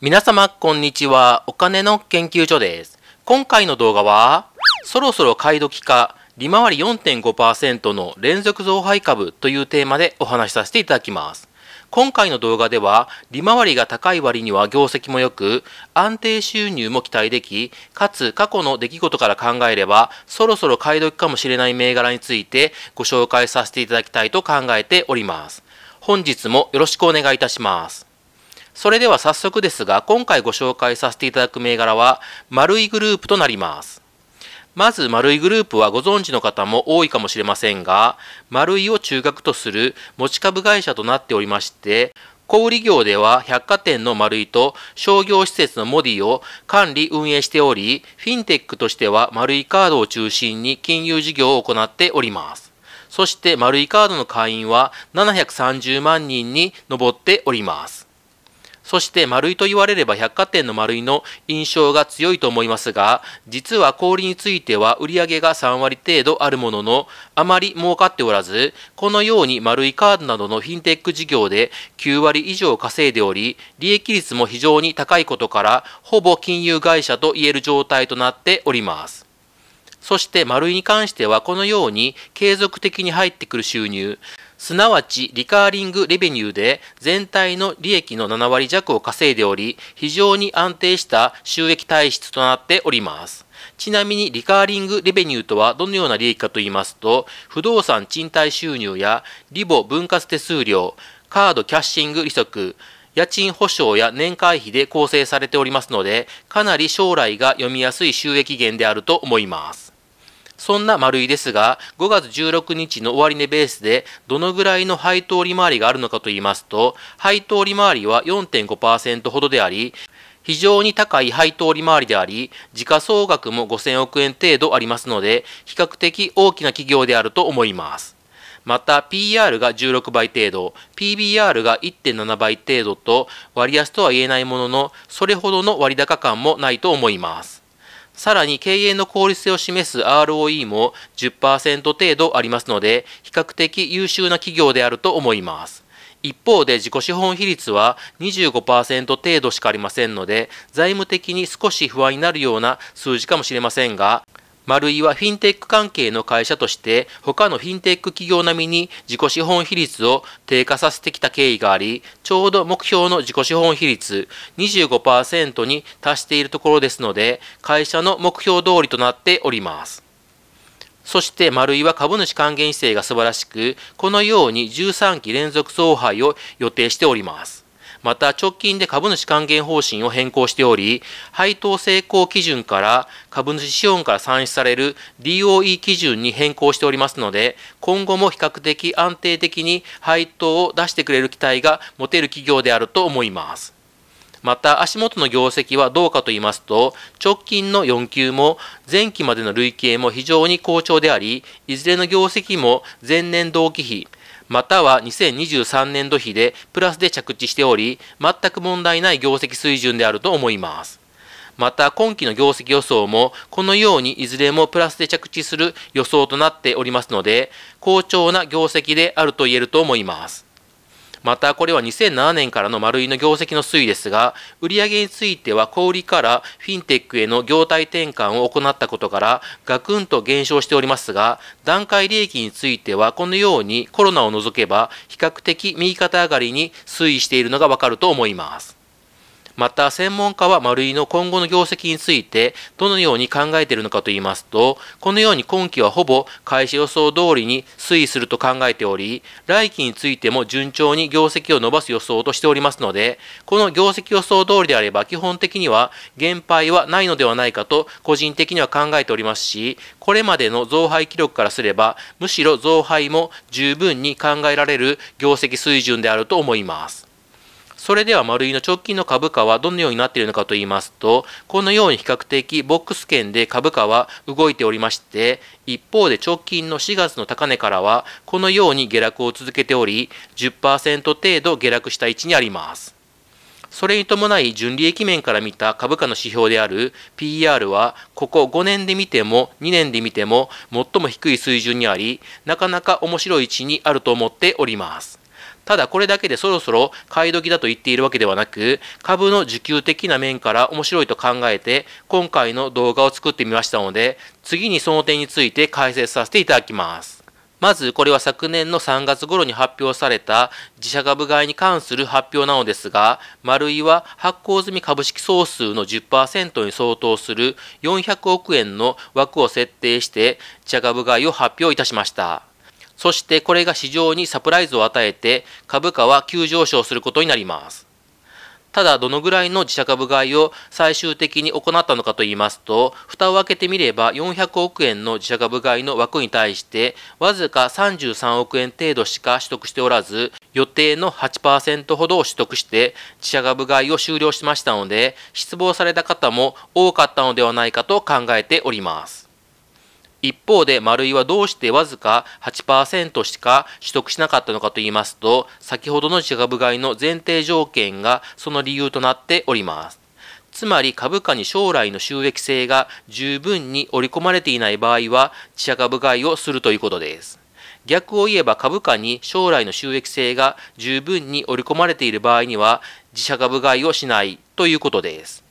皆様こんにちはお金の研究所です今回の動画はそろそろ買い時か利回り4.5%の連続増配株というテーマでお話しさせていただきます今回の動画では利回りが高い割には業績も良く安定収入も期待できかつ過去の出来事から考えればそろそろ買い時かもしれない銘柄についてご紹介させていただきたいと考えております本日もよろしくお願いいたしますそれでは早速ですが、今回ご紹介させていただく銘柄は、丸いグループとなります。まず、丸いグループはご存知の方も多いかもしれませんが、丸いを中核とする持ち株会社となっておりまして、小売業では百貨店の丸いと商業施設のモディを管理運営しており、フィンテックとしては丸いカードを中心に金融事業を行っております。そして丸いカードの会員は730万人に上っております。そして丸いと言われれば百貨店の丸いの印象が強いと思いますが、実は氷については売り上げが3割程度あるものの、あまり儲かっておらず、このように丸いカードなどのフィンテック事業で9割以上稼いでおり、利益率も非常に高いことから、ほぼ金融会社と言える状態となっております。そして丸いに関してはこのように継続的に入ってくる収入、すなわちリカーリングレベニューで全体の利益の7割弱を稼いでおり、非常に安定した収益体質となっております。ちなみにリカーリングレベニューとはどのような利益かと言いますと、不動産賃貸収入やリボ分割手数料、カードキャッシング利息、家賃保証や年会費で構成されておりますので、かなり将来が読みやすい収益源であると思います。そんな丸いですが、5月16日の終値ベースでどのぐらいの配当利回りがあるのかと言いますと、配当利回りは4.5%ほどであり、非常に高い配当利回りであり、時価総額も5000億円程度ありますので、比較的大きな企業であると思います。また PR が16倍程度、PBR が1.7倍程度と割安とは言えないものの、それほどの割高感もないと思います。さらに経営の効率性を示す ROE も10%程度ありますので、比較的優秀な企業であると思います。一方で自己資本比率は25%程度しかありませんので、財務的に少し不安になるような数字かもしれませんが、マルイはフィンテック関係の会社として他のフィンテック企業並みに自己資本比率を低下させてきた経緯があり、ちょうど目標の自己資本比率25%に達しているところですので、会社の目標通りとなっております。そして丸井は株主還元姿勢が素晴らしく、このように13期連続総配を予定しております。また直近で株主還元方針を変更しており、配当成功基準から株主資本から算出される DOE 基準に変更しておりますので、今後も比較的安定的に配当を出してくれる期待が持てる企業であると思います。また足元の業績はどうかと言いますと、直近の4級も前期までの累計も非常に好調であり、いずれの業績も前年同期比または2023年度比でプラスで着地しており、全く問題ない業績水準であると思います。また今期の業績予想もこのようにいずれもプラスで着地する予想となっておりますので、好調な業績であると言えると思います。またこれは2007年からの丸井の業績の推移ですが、売上については小売からフィンテックへの業態転換を行ったことから、ガクンと減少しておりますが、段階利益についてはこのようにコロナを除けば比較的右肩上がりに推移しているのがわかると思います。また、専門家は丸井の今後の業績について、どのように考えているのかといいますと、このように今期はほぼ開始予想通りに推移すると考えており、来期についても順調に業績を伸ばす予想としておりますので、この業績予想通りであれば、基本的には減配はないのではないかと、個人的には考えておりますし、これまでの増配記録からすれば、むしろ増配も十分に考えられる業績水準であると思います。それでは丸井の直近の株価はどのようになっているのかと言いますと、このように比較的ボックス圏で株価は動いておりまして、一方で直近の4月の高値からは、このように下落を続けており、10%程度下落した位置にあります。それに伴い純利益面から見た株価の指標である PER は、ここ5年で見ても2年で見ても最も低い水準にあり、なかなか面白い位置にあると思っております。ただこれだけでそろそろ買い時だと言っているわけではなく、株の需給的な面から面白いと考えて、今回の動画を作ってみましたので、次にその点について解説させていただきます。まず、これは昨年の3月頃に発表された自社株買いに関する発表なのですが、丸井は発行済み株式総数の10%に相当する400億円の枠を設定して自社株買いを発表いたしました。そしてこれが市場にサプライズを与えて株価は急上昇することになります。ただどのぐらいの自社株買いを最終的に行ったのかと言いますと、蓋を開けてみれば400億円の自社株買いの枠に対してわずか33億円程度しか取得しておらず、予定の8%ほどを取得して自社株買いを終了しましたので、失望された方も多かったのではないかと考えております。一方で、丸井はどうしてわずか8%しか取得しなかったのかと言いますと、先ほどの自株買いの前提条件がその理由となっております。つまり株価に将来の収益性が十分に織り込まれていない場合は、自社株買いをするということです。逆を言えば株価に将来の収益性が十分に織り込まれている場合には、自社株買いをしないということです。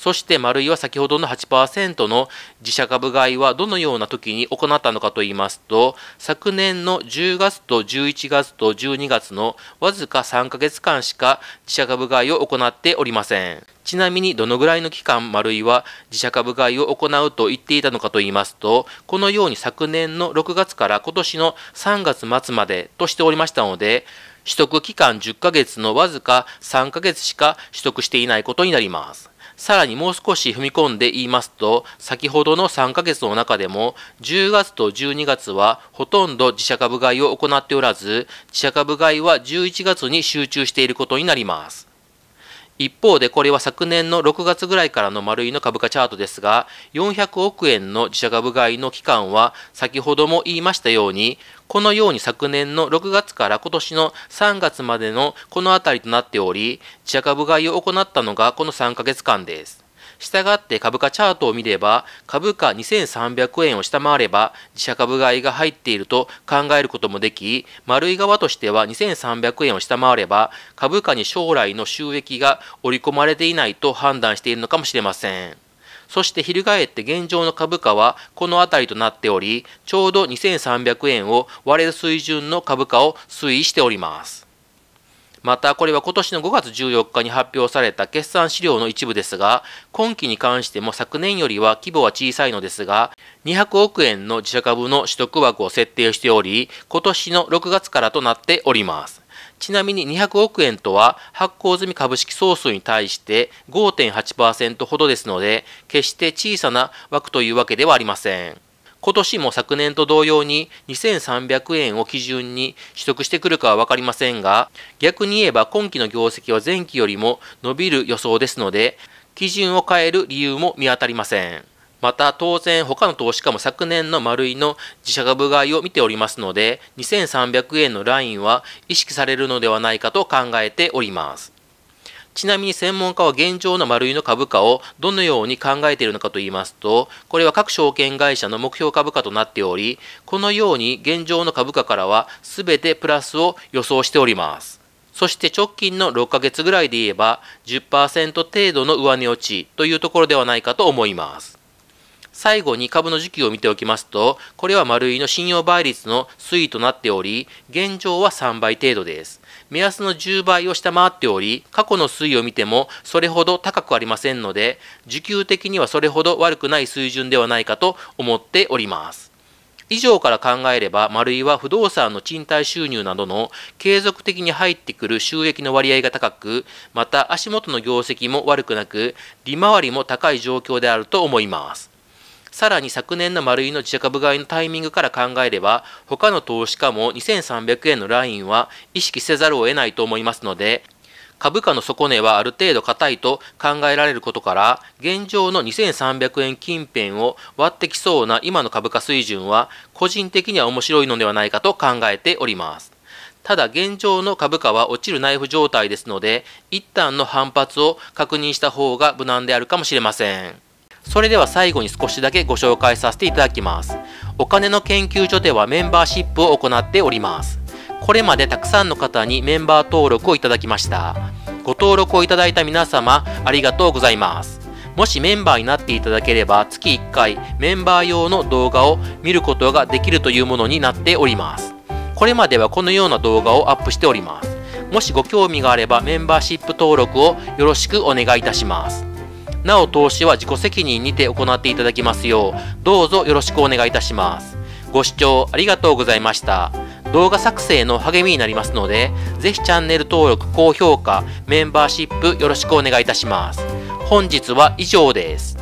そして丸井は先ほどの8%の自社株買いはどのような時に行ったのかといいますと、昨年の10月と11月と12月のわずか3ヶ月間しか自社株買いを行っておりません。ちなみにどのぐらいの期間、丸井は自社株買いを行うと言っていたのかといいますと、このように昨年の6月から今年の3月末までとしておりましたので、取得期間10ヶ月のわずか3ヶ月しか取得していないことになります。さらにもう少し踏み込んで言いますと、先ほどの3ヶ月の中でも、10月と12月はほとんど自社株買いを行っておらず、自社株買いは11月に集中していることになります。一方でこれは昨年の6月ぐらいからの丸いの株価チャートですが、400億円の自社株買いの期間は先ほども言いましたように、このように昨年の6月から今年の3月までのこのあたりとなっており、自社株買いを行ったのがこの3ヶ月間です。したがって株価チャートを見れば、株価2300円を下回れば、自社株買いが入っていると考えることもでき、丸い側としては2300円を下回れば、株価に将来の収益が織り込まれていないと判断しているのかもしれません。そして翻って現状の株価はこの辺りとなっており、ちょうど2300円を割れる水準の株価を推移しております。また、これは今年の5月14日に発表された決算資料の一部ですが、今期に関しても昨年よりは規模は小さいのですが、200億円の自社株の取得枠を設定しており、今年の6月からとなっております。ちなみに200億円とは発行済み株式総数に対して5.8%ほどですので、決して小さな枠というわけではありません。今年も昨年と同様に2300円を基準に取得してくるかはわかりませんが、逆に言えば今期の業績は前期よりも伸びる予想ですので、基準を変える理由も見当たりません。また当然他の投資家も昨年の丸井の自社株買いを見ておりますので2300円のラインは意識されるのではないかと考えております。ちなみに専門家は現状の丸いの株価をどのように考えているのかといいますと、これは各証券会社の目標株価となっており、このように現状の株価からは全てプラスを予想しております。そして直近の6ヶ月ぐらいで言えば10%程度の上値落ちというところではないかと思います。最後に株の時期を見ておきますと、これは丸いの信用倍率の推移となっており、現状は3倍程度です。目安の10倍を下回っており、過去の推移を見てもそれほど高くありませんので、需給的にはそれほど悪くない水準ではないかと思っております。以上から考えれば、丸いは不動産の賃貸収入などの継続的に入ってくる収益の割合が高く、また足元の業績も悪くなく、利回りも高い状況であると思います。さらに昨年の丸井の自社株買いのタイミングから考えれば、他の投資家も2300円のラインは意識せざるを得ないと思いますので、株価の底値はある程度硬いと考えられることから、現状の2300円近辺を割ってきそうな今の株価水準は、個人的には面白いのではないかと考えております。ただ現状の株価は落ちるナイフ状態ですので、一旦の反発を確認した方が無難であるかもしれません。それでは最後に少しだけご紹介させていただきます。お金の研究所ではメンバーシップを行っております。これまでたくさんの方にメンバー登録をいただきました。ご登録をいただいた皆様、ありがとうございます。もしメンバーになっていただければ、月1回メンバー用の動画を見ることができるというものになっております。これまではこのような動画をアップしております。もしご興味があればメンバーシップ登録をよろしくお願いいたします。なお投資は自己責任にて行っていただきますよう、どうぞよろしくお願いいたします。ご視聴ありがとうございました。動画作成の励みになりますので、ぜひチャンネル登録、高評価、メンバーシップよろしくお願いいたします。本日は以上です。